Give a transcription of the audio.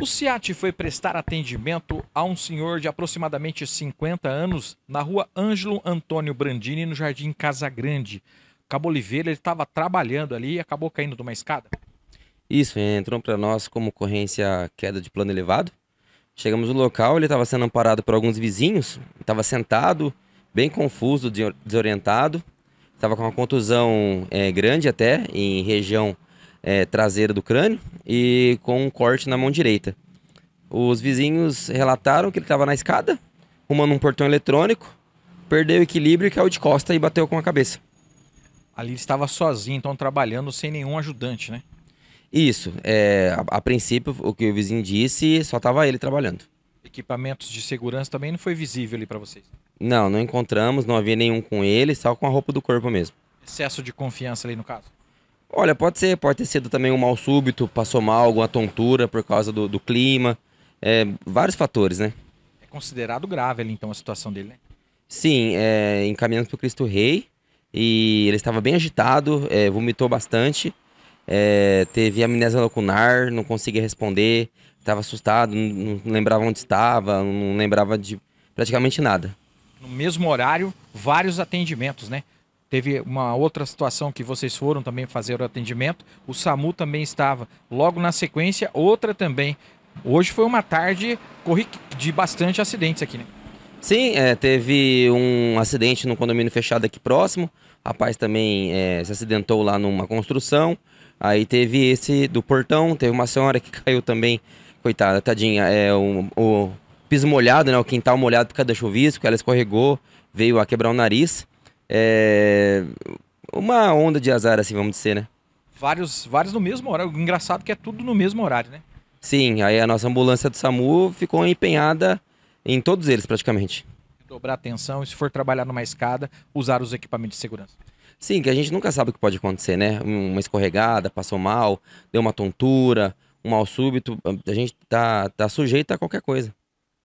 O SIAT foi prestar atendimento a um senhor de aproximadamente 50 anos na rua Ângelo Antônio Brandini, no Jardim Casa Grande. Cabo Oliveira, ele estava trabalhando ali e acabou caindo de uma escada? Isso, entrou para nós como ocorrência queda de plano elevado. Chegamos no local, ele estava sendo amparado por alguns vizinhos, estava sentado, bem confuso, desorientado, estava com uma contusão é, grande até, em região é, traseira do crânio e com um corte na mão direita. Os vizinhos relataram que ele estava na escada, rumando um portão eletrônico, perdeu o equilíbrio e caiu de costa e bateu com a cabeça. Ali ele estava sozinho, então trabalhando sem nenhum ajudante, né? Isso. É, a, a princípio, o que o vizinho disse, só estava ele trabalhando. Equipamentos de segurança também não foi visível ali para vocês? Não, não encontramos, não havia nenhum com ele, só com a roupa do corpo mesmo. Excesso de confiança ali no caso? Olha, pode ser, pode ter sido também um mal súbito, passou mal, alguma tontura por causa do, do clima, é, vários fatores, né? É considerado grave ali, então, a situação dele, né? Sim, é, encaminhando para o Cristo Rei, e ele estava bem agitado, é, vomitou bastante, é, teve amnésia lacunar, não conseguia responder, estava assustado, não, não lembrava onde estava, não lembrava de praticamente nada. No mesmo horário, vários atendimentos, né? Teve uma outra situação que vocês foram também fazer o atendimento. O SAMU também estava. Logo na sequência, outra também. Hoje foi uma tarde de bastante acidentes aqui, né? Sim, é, teve um acidente no condomínio fechado aqui próximo. a rapaz também é, se acidentou lá numa construção. Aí teve esse do portão, teve uma senhora que caiu também, coitada, tadinha, é o, o piso molhado, né? O quintal molhado por causa da chuvisco, ela escorregou, veio a quebrar o nariz. É, uma onda de azar, assim, vamos dizer, né? Vários, vários no mesmo horário. O engraçado é que é tudo no mesmo horário, né? Sim, aí a nossa ambulância do SAMU ficou empenhada em todos eles, praticamente. Dobrar atenção e, se for trabalhar numa escada, usar os equipamentos de segurança. Sim, que a gente nunca sabe o que pode acontecer, né? Uma escorregada, passou mal, deu uma tontura, um mal súbito. A gente tá, tá sujeito a qualquer coisa.